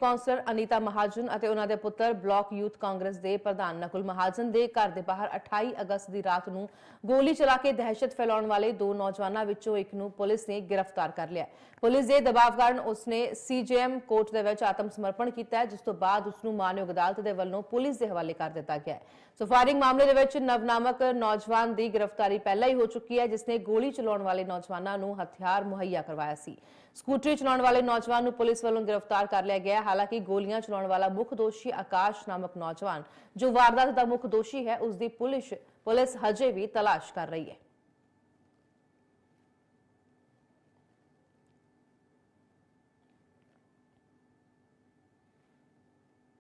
councillor Anita Mahajan ਅਤੇ ਉਹਨਾਂ ਦੇ ਪੁੱਤਰ ਬਲਾਕ ਯੂਥ ਕਾਂਗਰਸ ਦੇ ਪ੍ਰਧਾਨ ਨਕੁਲ ਮਹਾਜਨ ਦੇ ਘਰ ਦੇ ਬਾਹਰ 28 ਅਗਸਤ ਦੀ ਰਾਤ ਨੂੰ ਗੋਲੀ ਚਲਾ ਕੇ ਦਹਿਸ਼ਤ ਫੈਲਾਉਣ ਵਾਲੇ ਦੋ ਨੌਜਵਾਨਾਂ ਵਿੱਚੋਂ ਇੱਕ ਨੂੰ ਪੁਲਿਸ ਨੇ ਗ੍ਰਿਫਤਾਰ ਕਰ ਲਿਆ ਪੁਲਿਸ ਦੇ ਦਬਾਅ ਕਾਰਨ ਉਸਨੇ ਸੀਜੀਐਮ ਕੋਰਟ ਦੇ ਵਿੱਚ ਆਤਮ ਸਮਰਪਣ ਕੀਤਾ ਜਿਸ ਤੋਂ ਬਾਅਦ ਉਸ ਨੂੰ ਮਾਨਯੋਗ ਅਦਾਲਤ ਦੇ ਵੱਲੋਂ ਪੁਲਿਸ ਦੇ ਹਵਾਲੇ ਕਰ ਦਿੱਤਾ ਗਿਆ ਸੋ ਫਾਇਰਿੰਗ ਮਾਮਲੇ ਦੇ ਵਿੱਚ ਨਵਨਾਮਕ ਨੌਜਵਾਨ ਦੀ ਗ੍ਰਿਫਤਾਰੀ ਪਹਿਲਾਂ ਹੀ ਹੋ ਚੁੱਕੀ ਹੈ ਜਿਸ ਨੇ ਗੋਲੀ ਚਲਾਉਣ ਵਾਲੇ ਨੌਜਵਾਨਾਂ ਨੂੰ ਹਥਿਆਰ ਮੁਹੱਈਆ ਕਰਵਾਇਆ ਸੀ ਸਕੂਟਰੀ ਚਲਾਉਣ ਵਾਲੇ ਨੌਜਵਾਨ ਨੂੰ ਪੁਲਿਸ ਵੱਲੋਂ ਗ੍ਰਿਫਤਾਰ ਕਰ ਲਿਆ ਗਿਆ ਹਾਲਾਂਕਿ ਗੋਲੀਆਂ ਚਲਾਉਣ ਵਾਲਾ ਮੁੱਖ ਦੋਸ਼ੀ ਆਕਾਸ਼ ਨਾਮਕ ਨੌਜਵਾਨ ਜੋ ਵਾਰਦਾਤ ਦਾ ਮੁੱਖ ਦੋਸ਼ੀ ਹੈ ਉਸ ਦੀ ਪੁਲਿਸ ਪੁਲਿਸ ਹਜੇ ਵੀ ਤਲਾਸ਼ ਕਰ ਰਹੀ ਹੈ